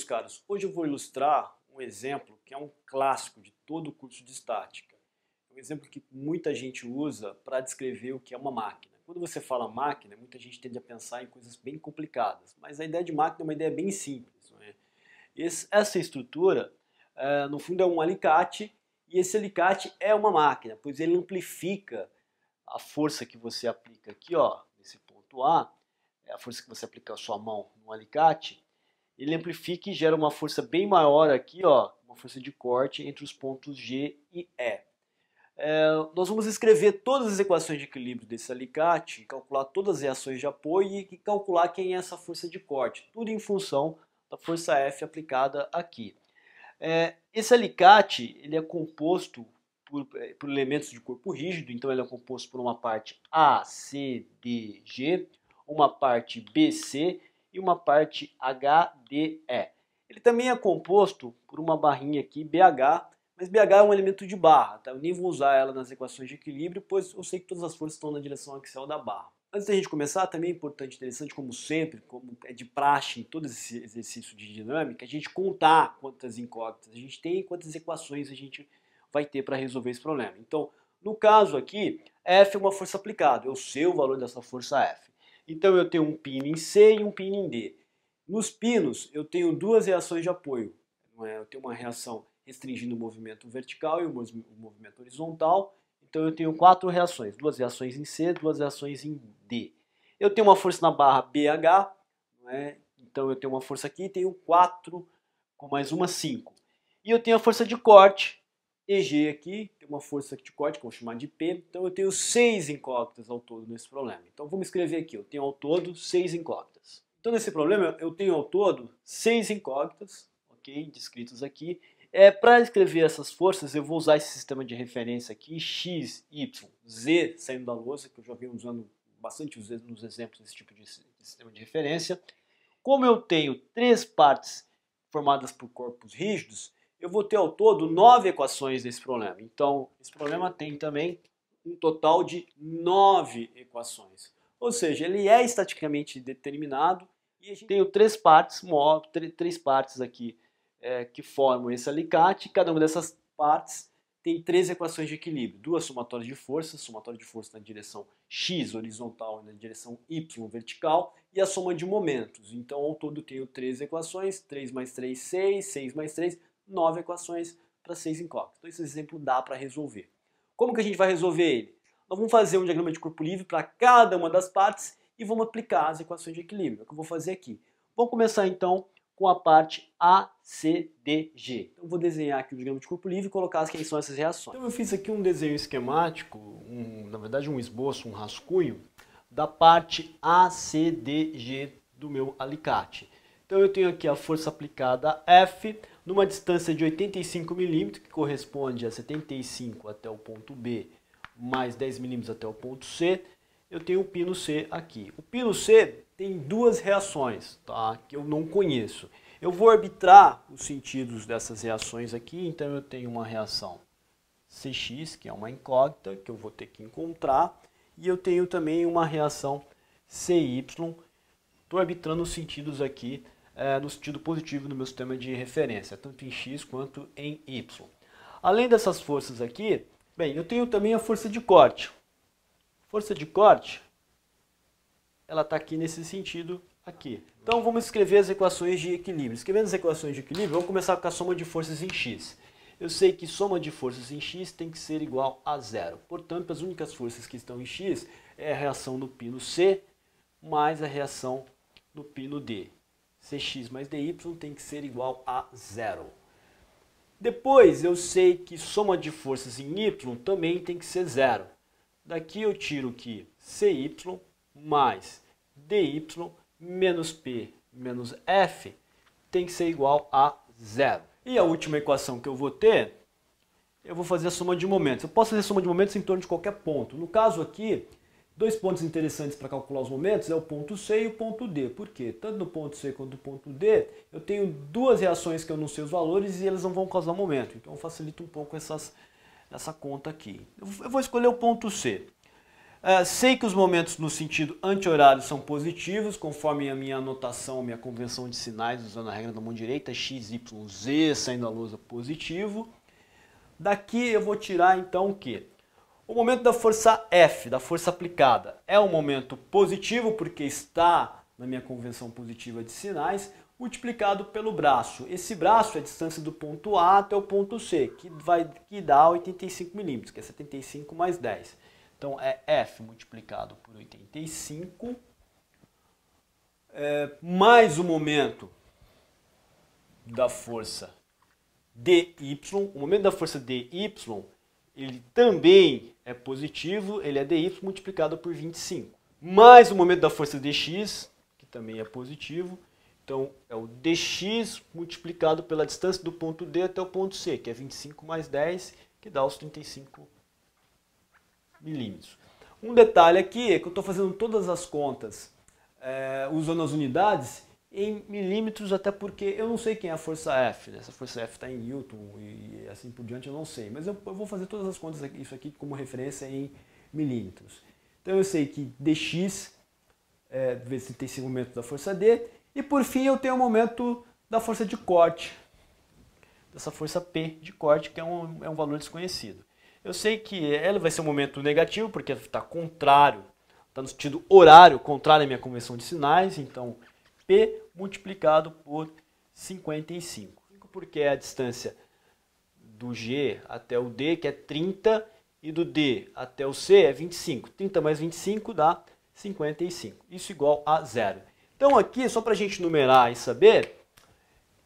meus caros, hoje eu vou ilustrar um exemplo que é um clássico de todo o curso de estática. É um exemplo que muita gente usa para descrever o que é uma máquina. Quando você fala máquina, muita gente tende a pensar em coisas bem complicadas, mas a ideia de máquina é uma ideia bem simples. É? Esse, essa estrutura, é, no fundo, é um alicate, e esse alicate é uma máquina, pois ele amplifica a força que você aplica aqui, ó, nesse ponto A, é a força que você aplica a sua mão no alicate, ele amplifica e gera uma força bem maior aqui, ó, uma força de corte entre os pontos G e E. É, nós vamos escrever todas as equações de equilíbrio desse alicate, calcular todas as reações de apoio e calcular quem é essa força de corte, tudo em função da força F aplicada aqui. É, esse alicate ele é composto por, é, por, elementos de corpo rígido, então ele é composto por uma parte A, C, D, G, uma parte B, C e uma parte HDE. Ele também é composto por uma barrinha aqui, BH, mas BH é um elemento de barra, tá? eu nem vou usar ela nas equações de equilíbrio, pois eu sei que todas as forças estão na direção axial da barra. Antes da gente começar, também é importante, interessante, como sempre, como é de praxe em todo esse exercício de dinâmica, a gente contar quantas incógnitas a gente tem e quantas equações a gente vai ter para resolver esse problema. Então, no caso aqui, F é uma força aplicada, eu sei o valor dessa força F. Então eu tenho um pino em C e um pino em D. Nos pinos eu tenho duas reações de apoio. É? Eu tenho uma reação restringindo o movimento vertical e o movimento horizontal. Então eu tenho quatro reações, duas reações em C, duas reações em D. Eu tenho uma força na barra BH, né? então eu tenho uma força aqui e tenho 4 com mais uma 5. E eu tenho a força de corte, EG aqui tem uma força que que corta, vou chamar de P, então eu tenho seis incógnitas ao todo nesse problema. Então vamos escrever aqui, eu tenho ao todo seis incógnitas. Então nesse problema eu tenho ao todo seis incógnitas, ok, descritos aqui. É, Para escrever essas forças eu vou usar esse sistema de referência aqui, x, y, z saindo da lousa, que eu já venho usando bastante nos exemplos desse tipo de sistema de referência. Como eu tenho três partes formadas por corpos rígidos, eu vou ter ao todo nove equações desse problema. Então, esse problema tem também um total de nove equações. Ou seja, ele é estaticamente determinado e a gente tem três partes, três partes aqui é, que formam esse alicate. Cada uma dessas partes tem três equações de equilíbrio. Duas somatórias de força, somatória de força na direção x horizontal e na direção y vertical, e a soma de momentos. Então, ao todo, tenho três equações, 3 mais 3, 6, 6 mais 3, nove equações para seis incógnitas. Então esse exemplo dá para resolver. Como que a gente vai resolver ele? Nós vamos fazer um diagrama de corpo livre para cada uma das partes e vamos aplicar as equações de equilíbrio, é o que eu vou fazer aqui. Vamos começar então com a parte A, C, D, G. Então, eu vou desenhar aqui o diagrama de corpo livre e colocar quem são essas reações. Então eu fiz aqui um desenho esquemático, um, na verdade um esboço, um rascunho, da parte A, C, D, G do meu alicate. Então eu tenho aqui a força aplicada F, numa distância de 85 milímetros, que corresponde a 75 até o ponto B, mais 10 milímetros até o ponto C, eu tenho o pino C aqui. O pino C tem duas reações, tá? que eu não conheço. Eu vou arbitrar os sentidos dessas reações aqui, então eu tenho uma reação CX, que é uma incógnita, que eu vou ter que encontrar, e eu tenho também uma reação CY, estou arbitrando os sentidos aqui é, no sentido positivo no meu sistema de referência, tanto em X quanto em Y. Além dessas forças aqui, bem, eu tenho também a força de corte. Força de corte, ela está aqui nesse sentido aqui. Então vamos escrever as equações de equilíbrio. Escrevendo as equações de equilíbrio, vamos começar com a soma de forças em x. Eu sei que soma de forças em x tem que ser igual a zero. Portanto, as únicas forças que estão em x é a reação no pino C mais a reação no pino D. Cx mais dy tem que ser igual a zero. Depois eu sei que soma de forças em y também tem que ser zero. Daqui eu tiro que cy mais dy menos p menos f tem que ser igual a zero. E a última equação que eu vou ter, eu vou fazer a soma de momentos. Eu posso fazer a soma de momentos em torno de qualquer ponto. No caso aqui, Dois pontos interessantes para calcular os momentos é o ponto C e o ponto D. Por quê? Tanto no ponto C quanto no ponto D, eu tenho duas reações que eu não sei os valores e elas não vão causar momento. Então facilita um pouco essas, essa conta aqui. Eu vou escolher o ponto C. É, sei que os momentos no sentido anti-horário são positivos, conforme a minha anotação, minha convenção de sinais, usando a regra da mão direita, x, y, z, saindo a lousa positivo. Daqui eu vou tirar então o quê? O momento da força F, da força aplicada, é um momento positivo porque está na minha convenção positiva de sinais, multiplicado pelo braço. Esse braço é a distância do ponto A até o ponto C, que vai que dá 85 milímetros, que é 75 mais 10. Então é F multiplicado por 85 é, mais o momento da força dy. O momento da força dy ele também é positivo, ele é dy multiplicado por 25. Mais o momento da força dx, que também é positivo, então é o dx multiplicado pela distância do ponto D até o ponto C, que é 25 mais 10, que dá os 35 milímetros. Um detalhe aqui é que eu estou fazendo todas as contas é, usando as unidades em milímetros, até porque eu não sei quem é a força F, né? essa força F está em Newton e assim por diante, eu não sei, mas eu, eu vou fazer todas as contas aqui, isso aqui como referência em milímetros. Então eu sei que dx é, vezes tem esse momento da força D, e por fim eu tenho o momento da força de corte, dessa força P de corte, que é um, é um valor desconhecido. Eu sei que ela vai ser um momento negativo, porque está contrário, está no sentido horário, contrário à minha convenção de sinais, então P multiplicado por 55. Porque é a distância do G até o D, que é 30, e do D até o C é 25. 30 mais 25 dá 55. Isso igual a zero. Então aqui, só para a gente numerar e saber,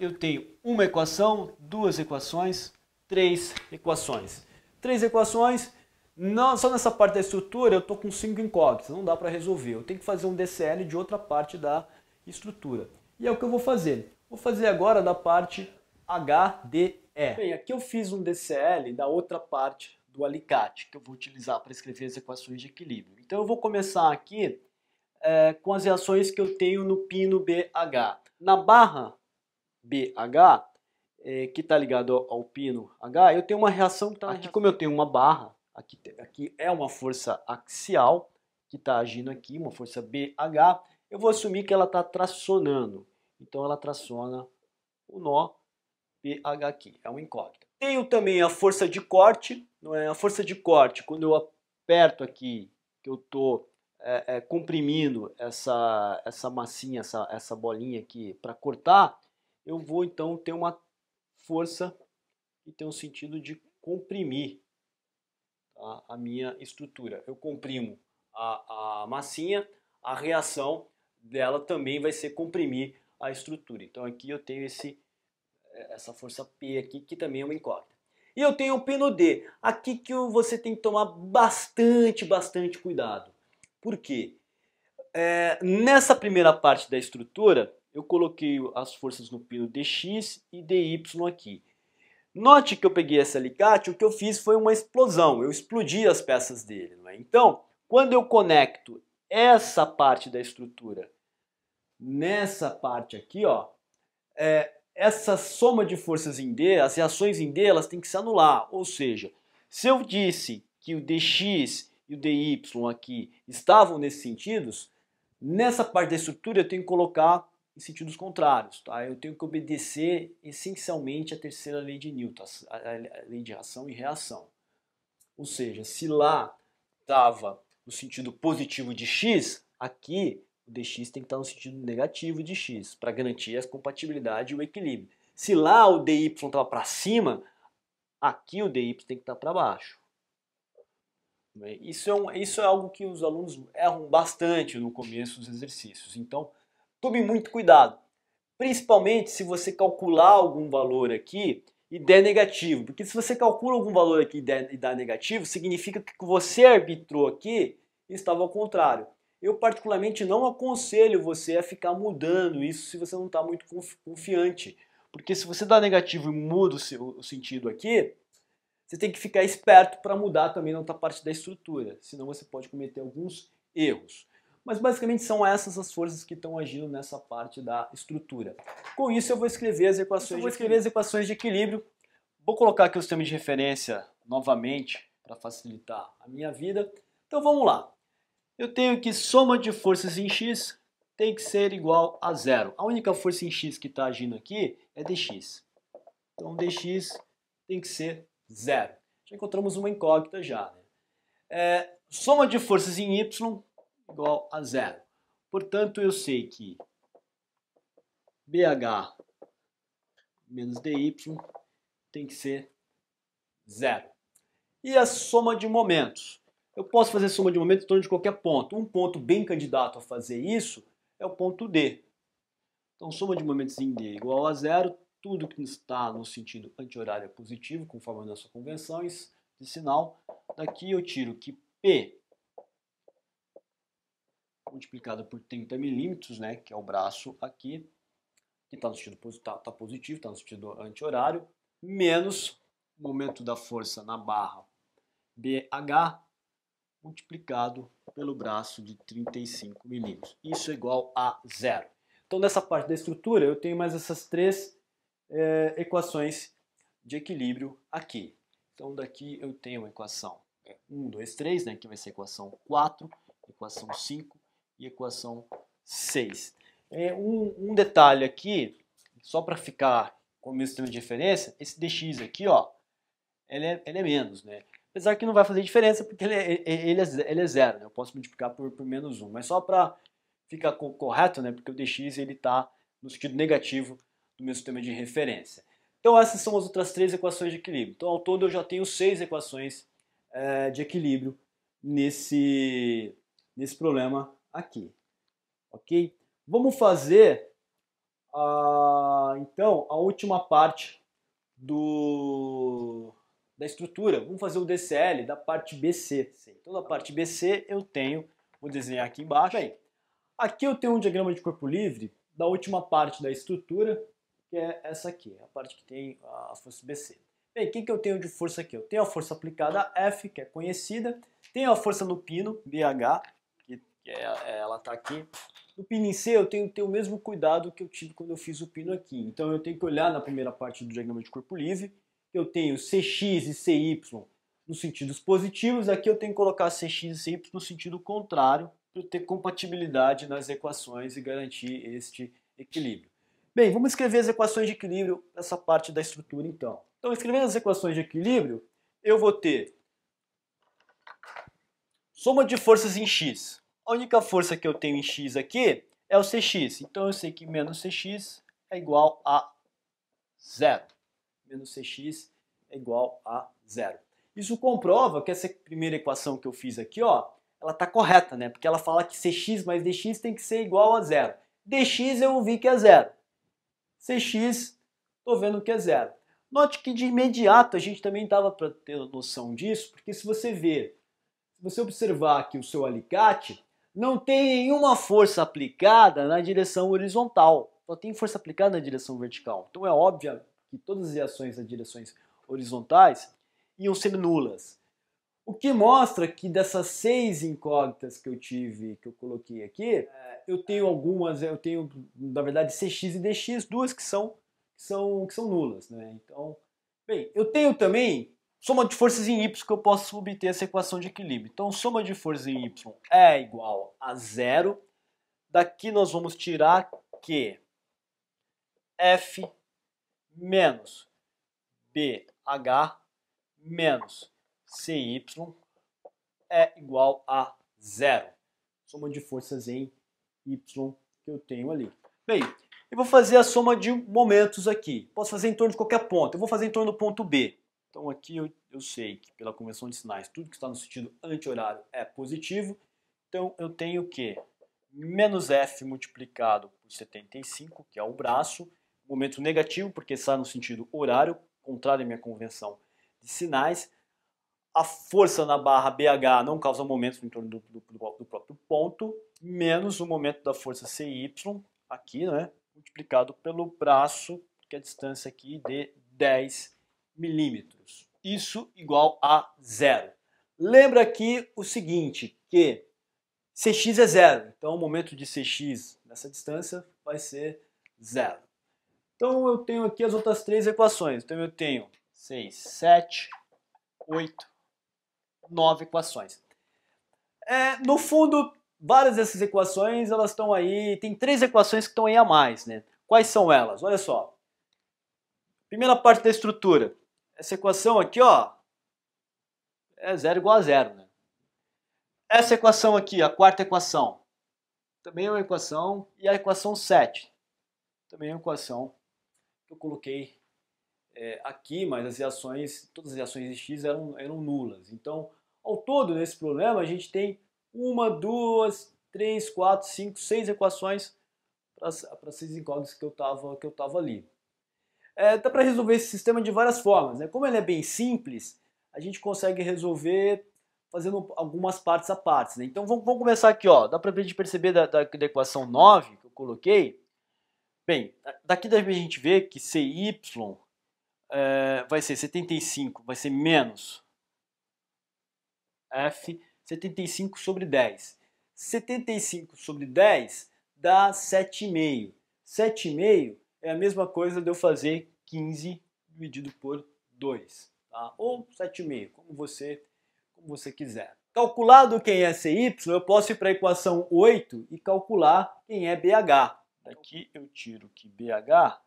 eu tenho uma equação, duas equações, três equações. Três equações, não, só nessa parte da estrutura eu estou com cinco incógnitas, não dá para resolver. Eu tenho que fazer um DCL de outra parte da estrutura. E é o que eu vou fazer. Vou fazer agora da parte HDE. Bem, aqui eu fiz um DCL da outra parte do alicate que eu vou utilizar para escrever as equações de equilíbrio. Então eu vou começar aqui é, com as reações que eu tenho no pino BH. Na barra BH, é, que está ligado ao, pino H, eu tenho uma reação que está... Aqui como eu tenho uma barra, aqui, aqui é uma força axial que está agindo aqui, uma força BH, eu vou assumir que ela está tracionando. Então ela traciona o nó PH aqui, é um incógnito. Tenho também a força de corte, não é? A força de corte, quando eu aperto aqui, que eu estou é, é, comprimindo essa, essa massinha, essa, essa bolinha aqui para cortar, eu vou então ter uma força que tem um sentido de comprimir a minha estrutura. Eu comprimo a, a massinha, a reação dela também vai ser comprimir a estrutura. Então aqui eu tenho esse, essa força P aqui, que também é uma incógnita. E eu tenho o pino D. Aqui que você tem que tomar bastante, bastante cuidado. Por quê? É, nessa primeira parte da estrutura, eu coloquei as forças no pino DX e DY aqui. Note que eu peguei esse alicate, o que eu fiz foi uma explosão, eu explodi as peças dele. É? Então, quando eu conecto essa parte da estrutura nessa parte aqui, ó, é, essa soma de forças em D, as reações em D, elas têm que se anular. Ou seja, se eu disse que o dx e o dy aqui estavam nesses sentidos, nessa parte da estrutura eu tenho que colocar em sentidos contrários. Tá? Eu tenho que obedecer essencialmente a terceira lei de Newton, a lei de ação e reação. Ou seja, se lá estava no sentido positivo de x, aqui o dx tem que estar no sentido negativo de x, para garantir a compatibilidade e o equilíbrio. Se lá o dy estava para cima, aqui o dy tem que estar para baixo. Né? Isso é, um, isso é algo que os alunos erram bastante no começo dos exercícios. Então, tome muito cuidado. Principalmente se você calcular algum valor aqui e der negativo. Porque se você calcula algum valor aqui e, der, e dá negativo, significa que o que você arbitrou aqui estava ao contrário. Eu, particularmente, não aconselho você a ficar mudando isso se você não está muito confiante. Porque se você dá negativo e muda o, seu, sentido aqui, você tem que ficar esperto para mudar também na outra parte da estrutura. Senão você pode cometer alguns erros. Mas basicamente são essas as forças que estão agindo nessa parte da estrutura. Com isso eu vou escrever as equações, eu vou escrever as equações de equilíbrio. Vou colocar aqui os termos de referência novamente para facilitar a minha vida. Então vamos lá. Eu tenho que soma de forças em x tem que ser igual a zero. A única força em x que está agindo aqui é dx. Então dx tem que ser zero. Já encontramos uma incógnita já. Né? É, soma de forças em y igual a zero. Portanto, eu sei que bh menos dy tem que ser zero. E a soma de momentos? Eu posso fazer soma de momentos em torno de qualquer ponto. Um ponto bem candidato a fazer isso é o ponto D. Então, soma de momentos em D igual a zero, tudo que está no sentido anti-horário é positivo, conforme as nossas convenções de sinal. Daqui eu tiro que P multiplicado por 30 milímetros, né, que é o braço aqui, que está no sentido tá, tá positivo, está positivo, está no sentido anti-horário, menos o momento da força na barra BH multiplicado pelo braço de 35 milímetros. Isso é igual a zero. Então, nessa parte da estrutura, eu tenho mais essas três é, equações de equilíbrio aqui. Então, daqui eu tenho a equação 1, 2, 3, né, que vai ser a equação 4, equação 5 e equação 6. É, um, um detalhe aqui, só para ficar com o mesmo termo de referência, esse dx aqui, ó, ele é, ele é menos, né? Apesar que não vai fazer diferença, porque ele, é, ele, é, ele é zero, né? Eu posso multiplicar por, por menos 1. Mas só para ficar co correto, né? Porque o dx está no sentido negativo do meu sistema de referência. Então essas são as outras três equações de equilíbrio. Então ao todo eu já tenho seis equações é, de equilíbrio nesse, nesse problema aqui. Ok? Vamos fazer a, ah, então a última parte do da estrutura. Vamos fazer o DCL da parte BC. Sim. Então, da parte BC, eu tenho, vou desenhar aqui embaixo. Bem, aqui eu tenho um diagrama de corpo livre da última parte da estrutura, que é essa aqui, a parte que tem a força BC. Bem, o que, que eu tenho de força aqui? Eu tenho a força aplicada F, que é conhecida, tenho a força no pino, BH, que, que é, é ela está aqui. No pino em C eu tenho que ter o mesmo cuidado que eu tive quando eu fiz o pino aqui. Então eu tenho que olhar na primeira parte do diagrama de corpo livre, eu tenho CX e CY nos sentidos positivos, aqui eu tenho que colocar CX e CY no sentido contrário, para ter compatibilidade nas equações e garantir este equilíbrio. Bem, vamos escrever as equações de equilíbrio nessa parte da estrutura então. Então, escrevendo as equações de equilíbrio, eu vou ter soma de forças em x. A única força que eu tenho em x aqui é o Cx. Então eu sei que menos Cx é igual a zero menos cx é igual a zero. Isso comprova que essa primeira equação que eu fiz aqui, ó, ela está correta, né? Porque ela fala que cx mais dx tem que ser igual a zero. dx eu vi que é zero. cx, estou vendo que é zero. Note que de imediato a gente também estava para ter noção disso, porque se você ver, se você observar aqui o seu alicate, não tem nenhuma força aplicada na direção horizontal, só tem força aplicada na direção vertical. Então é óbvio que todas as reações nas direções horizontais iam ser nulas. O que mostra que dessas seis incógnitas que eu tive, que eu coloquei aqui, é. eu tenho algumas, eu tenho, na verdade, CX e DX, duas que são, que são, que são nulas. Né? Então, bem, eu tenho também soma de forças em Y que eu posso obter essa equação de equilíbrio. Então, soma de forças em Y é igual a zero. Daqui nós vamos tirar que F menos BH menos CY é igual a zero. Soma de forças em Y que eu tenho ali. Bem, eu vou fazer a soma de momentos aqui. Posso fazer em torno de qualquer ponto. Eu vou fazer em torno do ponto B. Então aqui eu, eu sei que pela convenção de sinais, tudo que está no sentido anti-horário é positivo. Então eu tenho que menos F multiplicado por 75, que é o braço, momento negativo, porque está no sentido horário, contrário à minha convenção de sinais. A força na barra BH não causa momentos em torno do, do, do próprio ponto, menos o momento da força CY, aqui, né, multiplicado pelo braço, que é a distância aqui de 10 milímetros. Isso igual a zero. Lembra aqui o seguinte, que Cx é zero, então o momento de Cx nessa distância vai ser zero. Então eu tenho aqui as outras três equações. Então eu tenho 6, 7, 8, 9 equações. É, no fundo, várias dessas equações, elas estão aí, tem três equações que estão aí a mais, né? Quais são elas? Olha só. Primeira parte da estrutura. Essa equação aqui, ó, é zero igual a zero, né? Essa equação aqui, a quarta equação, também é uma equação, e a equação 7, também é uma equação que eu coloquei é, aqui, mas as reações, todas as reações de X eram, eram nulas. Então, ao todo, nesse problema, a gente tem uma, duas, três, quatro, cinco, seis equações para seis incógnitas que eu estava que eu tava ali. É, dá para resolver esse sistema de várias formas. Né? Como ele é bem simples, a gente consegue resolver fazendo algumas partes a partes. Né? Então vamos, vamos, começar aqui. Ó. Dá para a gente perceber da, da, da equação 9 que eu coloquei, Bem, daqui a gente vê que CY é, vai ser 75, vai ser menos F, 75 sobre 10. 75 sobre 10 dá 7,5. 7,5 é a mesma coisa de eu fazer 15 dividido por 2. Tá? Ou 7,5, como você, como você quiser. Calculado quem é CY, eu posso ir para a equação 8 e calcular quem é BH. Daqui eu tiro que BH,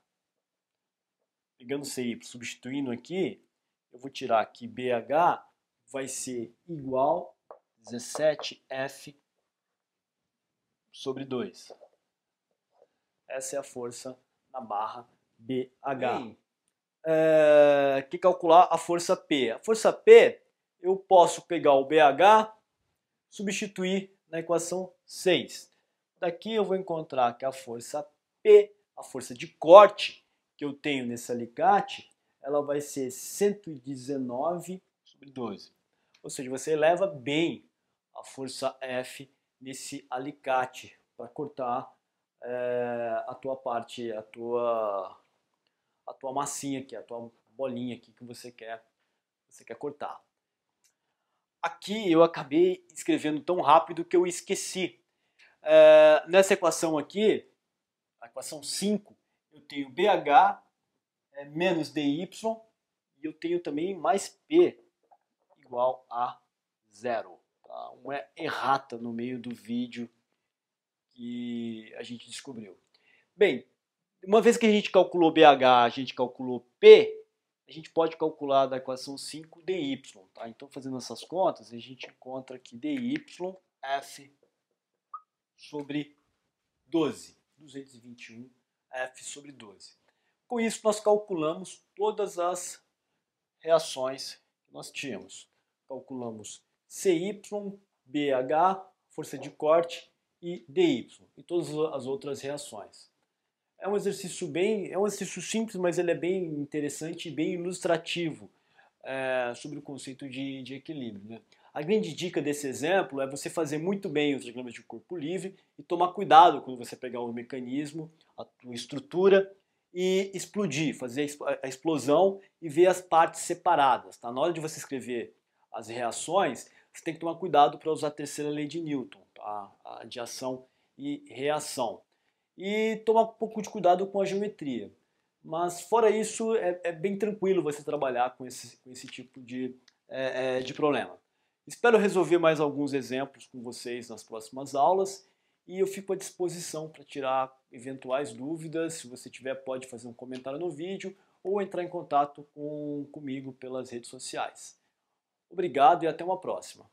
pegando CY, substituindo aqui, eu vou tirar que BH vai ser igual 17F sobre 2. Essa é a força na barra BH. É, que calcular a força P. A força P, eu posso pegar o BH, substituir na equação 6. Daqui eu vou encontrar que a força P, a força de corte que eu tenho nesse alicate, ela vai ser 119 sobre 12. Ou seja, você eleva bem a força F nesse alicate para cortar é, a tua parte, a tua, a tua massinha aqui, a tua bolinha aqui que você quer, você quer cortar. Aqui eu acabei escrevendo tão rápido que eu esqueci é, nessa equação aqui, a equação 5, eu tenho BH é, menos DY e eu tenho também mais P igual a zero. Tá? Uma errata no meio do vídeo que a gente descobriu. Bem, uma vez que a gente calculou BH, a gente calculou P, a gente pode calcular da equação 5 DY. Tá? Então, fazendo essas contas, a gente encontra que dy f sobre 12. 221 F sobre 12. Com isso, nós calculamos todas as reações que nós tínhamos. Calculamos CY, BH, força de corte e DY, e todas as outras reações. É um exercício bem, é um exercício simples, mas ele é bem interessante e bem ilustrativo é, sobre o conceito de, de equilíbrio. Né? A grande dica desse exemplo é você fazer muito bem os diagramas de corpo livre e tomar cuidado quando você pegar o mecanismo, a estrutura e explodir, fazer a explosão e ver as partes separadas. Tá? Na hora de você escrever as reações, você tem que tomar cuidado para usar a terceira lei de Newton, tá? a de ação e reação. E tomar um pouco de cuidado com a geometria. Mas fora isso, é, é bem tranquilo você trabalhar com esse, com esse tipo de, é, é de problema. Espero resolver mais alguns exemplos com vocês nas próximas aulas e eu fico à disposição para tirar eventuais dúvidas. Se você tiver, pode fazer um comentário no vídeo ou entrar em contato com, comigo pelas redes sociais. Obrigado e até uma próxima.